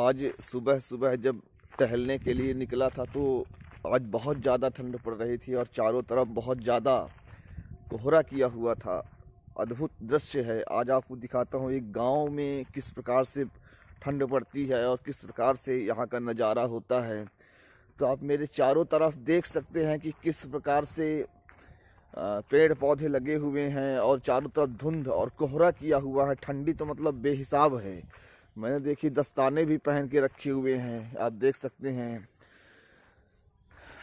आज सुबह सुबह जब टहलने के लिए निकला था तो आज बहुत ज़्यादा ठंड पड़ रही थी और चारों तरफ बहुत ज़्यादा कोहरा किया हुआ था अद्भुत दृश्य है आज आपको दिखाता हूँ एक गांव में किस प्रकार से ठंड पड़ती है और किस प्रकार से यहाँ का नज़ारा होता है तो आप मेरे चारों तरफ देख सकते हैं कि किस प्रकार से पेड़ पौधे लगे हुए हैं और चारों तरफ धुंध और कोहरा किया हुआ है ठंडी तो मतलब बेहिसाब है मैंने देखी दस्ताने भी पहन के रखे हुए हैं आप देख सकते हैं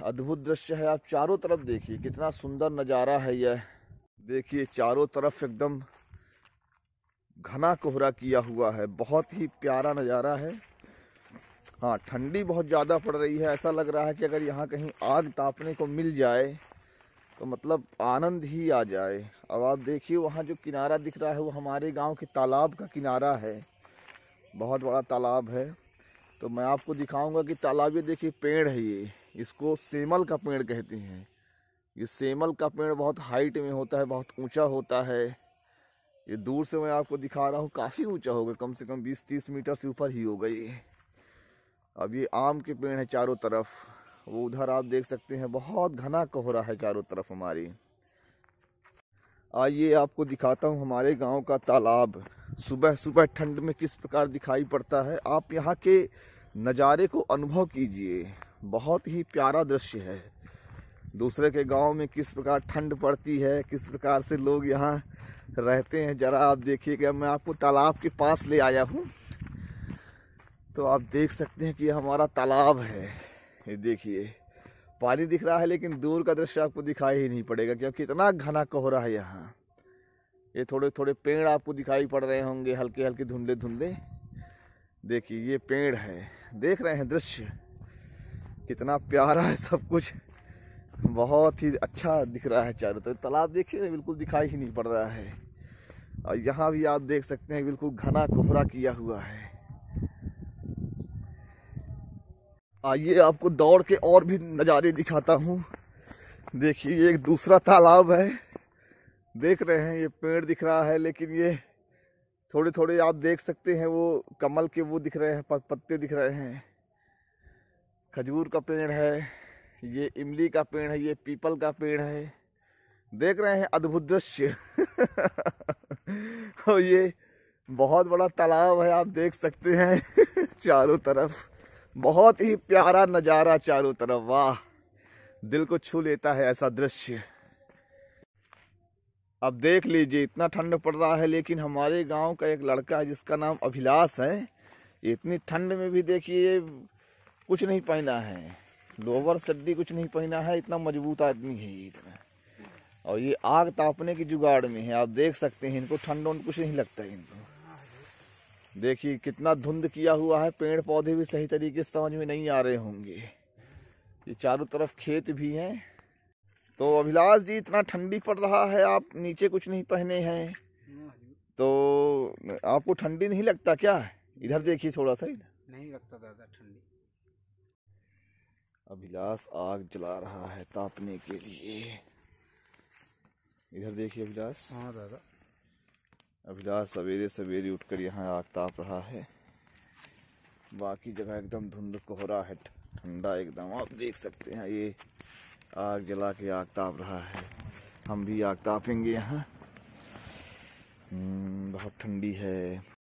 अद्भुत दृश्य है आप चारों तरफ देखिए कितना सुंदर नज़ारा है यह देखिए चारों तरफ एकदम घना कोहरा किया हुआ है बहुत ही प्यारा नज़ारा है हाँ ठंडी बहुत ज़्यादा पड़ रही है ऐसा लग रहा है कि अगर यहाँ कहीं आग तापने को मिल जाए तो मतलब आनंद ही आ जाए अब आप देखिए वहाँ जो किनारा दिख रहा है वो हमारे गांव के तालाब का किनारा है बहुत बड़ा तालाब है तो मैं आपको दिखाऊंगा कि तालाब ये देखिए पेड़ है ये इसको सेमल का पेड़ कहते हैं ये सेमल का पेड़ बहुत हाइट में होता है बहुत ऊंचा होता है ये दूर से मैं आपको दिखा रहा हूँ काफ़ी ऊंचा होगा कम से कम 20-30 मीटर से ऊपर ही होगा ये अब ये आम के पेड़ है चारों तरफ वो उधर आप देख सकते हैं बहुत घना कोहरा है चारों तरफ हमारी आइए आपको दिखाता हूँ हमारे गाँव का तालाब सुबह सुबह ठंड में किस प्रकार दिखाई पड़ता है आप यहाँ के नज़ारे को अनुभव कीजिए बहुत ही प्यारा दृश्य है दूसरे के गांव में किस प्रकार ठंड पड़ती है किस प्रकार से लोग यहाँ रहते हैं ज़रा आप देखिएगा मैं आपको तालाब के पास ले आया हूँ तो आप देख सकते हैं कि हमारा तालाब है ये देखिए पानी दिख रहा है लेकिन दूर का दृश्य आपको दिखाई ही नहीं पड़ेगा क्योंकि इतना घना कोहरा है यहाँ ये थोड़े थोड़े पेड़ आपको दिखाई पड़ रहे होंगे हल्के हल्के धुंधले धुंधले देखिए ये पेड़ है देख रहे हैं दृश्य कितना प्यारा है सब कुछ बहुत ही अच्छा दिख रहा है चारों तरफ तो तालाब देखिए बिल्कुल दिखाई ही नहीं पड़ रहा है और यहाँ भी आप देख सकते हैं बिल्कुल घना कोहरा किया हुआ है आइए आपको दौड़ के और भी नज़ारे दिखाता हूँ देखिए एक दूसरा तालाब है देख रहे हैं ये पेड़ दिख रहा है लेकिन ये थोड़े थोड़े आप देख सकते हैं वो कमल के वो दिख रहे हैं पत्ते दिख रहे हैं खजूर का पेड़ है ये इमली का पेड़ है ये पीपल का पेड़ है देख रहे हैं अद्भुत दृश्य और ये बहुत बड़ा तालाब है आप देख सकते हैं चारों तरफ बहुत ही प्यारा नज़ारा चारों तरफ वाह दिल को छू लेता है ऐसा दृश्य अब देख लीजिए इतना ठंड पड़ रहा है लेकिन हमारे गांव का एक लड़का है जिसका नाम अभिलाष है इतनी ठंड में भी देखिए कुछ नहीं पहना है लोवर सर्दी कुछ नहीं पहना है इतना मजबूत आदमी है ये इतना और ये आग तापने की जुगाड़ में है आप देख सकते हैं इनको ठंड कुछ नहीं लगता है इनको देखिए कितना धुंध किया हुआ है पेड़ पौधे भी सही तरीके से समझ में नहीं आ रहे होंगे ये चारों तरफ खेत भी हैं तो अभिलाष जी इतना ठंडी पड़ रहा है आप नीचे कुछ नहीं पहने हैं तो आपको ठंडी नहीं लगता क्या इधर देखिए थोड़ा सा इधर नहीं लगता दादा ठंडी अभिलाष आग जला रहा है तापने के लिए इधर देखिए अभिलाष हाँ दादा अभिलाष सवेरे सवेरे उठकर यहाँ आग ताप रहा है बाकी जगह एकदम धुंध कोहरा है ठंडा एकदम आप देख सकते हैं ये आग जला के आग ताप रहा है हम भी आग तापेंगे यहाँ हम्म, बहुत ठंडी है